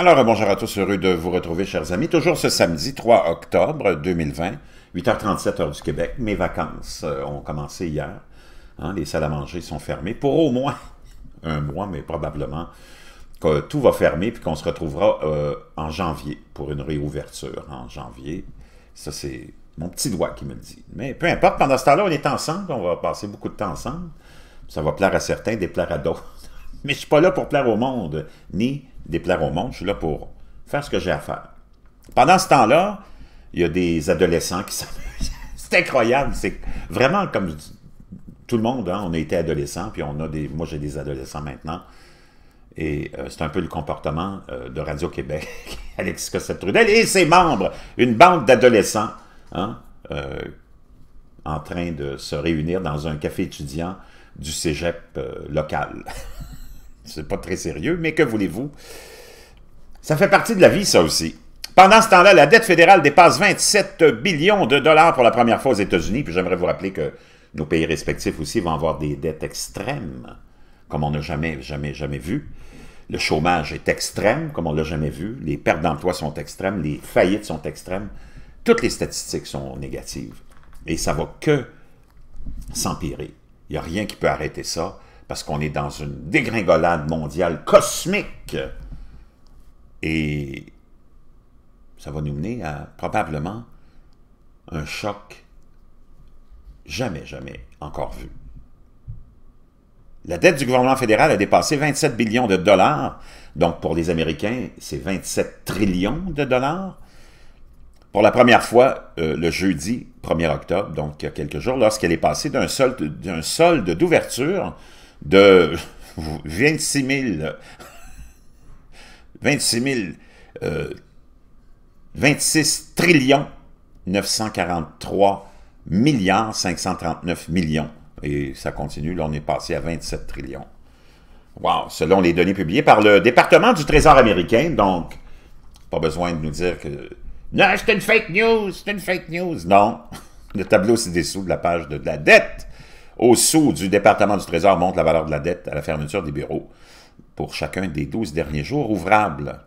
Alors, bonjour à tous, heureux de vous retrouver, chers amis. Toujours ce samedi 3 octobre 2020, 8h37 heure du Québec. Mes vacances euh, ont commencé hier. Hein. les salles à manger sont fermées pour au moins un mois, mais probablement que tout va fermer puis qu'on se retrouvera euh, en janvier pour une réouverture en janvier. Ça, c'est mon petit doigt qui me le dit. Mais peu importe, pendant ce temps-là, on est ensemble, on va passer beaucoup de temps ensemble. Ça va plaire à certains, déplaire à d'autres. Mais je suis pas là pour plaire au monde, ni déplaire au monde, je suis là pour faire ce que j'ai à faire. Pendant ce temps-là, il y a des adolescents qui s'amusent. c'est incroyable, c'est vraiment comme tout le monde, hein. on a été adolescent, puis on a des, moi j'ai des adolescents maintenant, et euh, c'est un peu le comportement euh, de Radio-Québec, Alexis Cossette-Trudel et ses membres, une bande d'adolescents, hein, euh, en train de se réunir dans un café étudiant du cégep local. c'est pas très sérieux, mais que voulez-vous? Ça fait partie de la vie, ça aussi. Pendant ce temps-là, la dette fédérale dépasse 27 billions de dollars pour la première fois aux États-Unis. Puis j'aimerais vous rappeler que nos pays respectifs aussi vont avoir des dettes extrêmes, comme on n'a jamais, jamais, jamais vu. Le chômage est extrême, comme on l'a jamais vu. Les pertes d'emploi sont extrêmes. Les faillites sont extrêmes. Toutes les statistiques sont négatives. Et ça va que s'empirer. Il n'y a rien qui peut arrêter ça parce qu'on est dans une dégringolade mondiale cosmique. Et ça va nous mener à probablement un choc jamais, jamais encore vu. La dette du gouvernement fédéral a dépassé 27 billions de dollars. Donc, pour les Américains, c'est 27 trillions de dollars. Pour la première fois, euh, le jeudi 1er octobre, donc il y a quelques jours, lorsqu'elle est passée d'un solde d'ouverture de 26 000, 26 000, 26 trillions 943 milliards 539 millions. Et ça continue, là on est passé à 27 trillions. Wow, selon les données publiées par le département du Trésor américain, donc pas besoin de nous dire que non, c'est une fake news, c'est une fake news. Non, le tableau ci-dessous de la page de la dette au dessous du département du Trésor montre la valeur de la dette à la fermeture des bureaux pour chacun des 12 derniers jours ouvrables.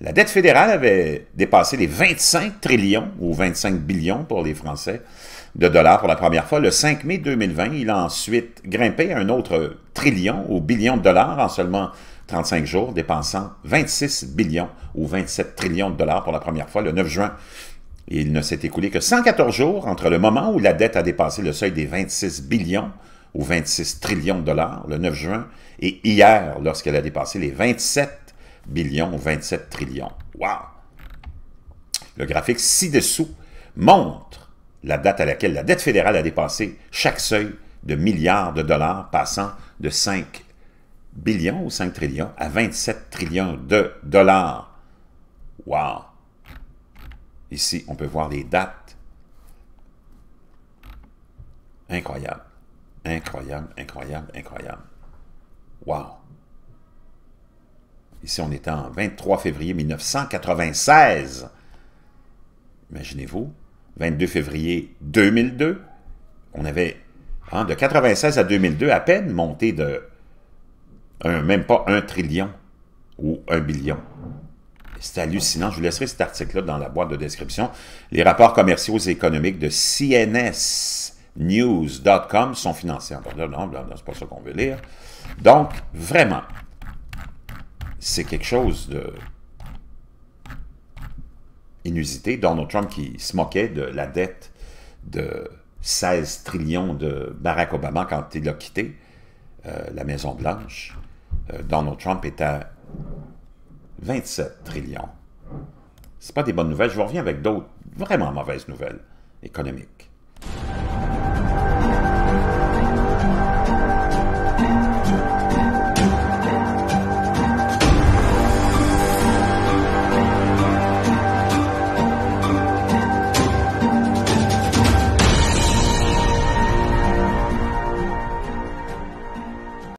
La dette fédérale avait dépassé les 25 trillions ou 25 billions pour les Français de dollars pour la première fois le 5 mai 2020. Il a ensuite grimpé à un autre trillion ou billion de dollars en seulement 35 jours, dépensant 26 billions ou 27 trillions de dollars pour la première fois le 9 juin il ne s'est écoulé que 114 jours entre le moment où la dette a dépassé le seuil des 26 billions ou 26 trillions de dollars le 9 juin et hier lorsqu'elle a dépassé les 27 billions ou 27 trillions. Wow! Le graphique ci-dessous montre la date à laquelle la dette fédérale a dépassé chaque seuil de milliards de dollars passant de 5 billions ou 5 trillions à 27 trillions de dollars. Wow! Ici, on peut voir les dates. Incroyable. Incroyable, incroyable, incroyable. Wow. Ici, on est en 23 février 1996. Imaginez-vous, 22 février 2002. On avait, hein, de 96 à 2002, à peine monté de même pas un trillion ou un billion. C'est hallucinant. Je vous laisserai cet article-là dans la boîte de description. Les rapports commerciaux et économiques de cnsnews.com sont financés. Non, non, c'est pas ça qu'on veut lire. Donc, vraiment, c'est quelque chose de inusité. Donald Trump qui se moquait de la dette de 16 trillions de Barack Obama quand il a quitté euh, la Maison-Blanche. Euh, Donald Trump est à 27 trillions. ce n'est pas des bonnes nouvelles. Je vous reviens avec d'autres vraiment mauvaises nouvelles économiques.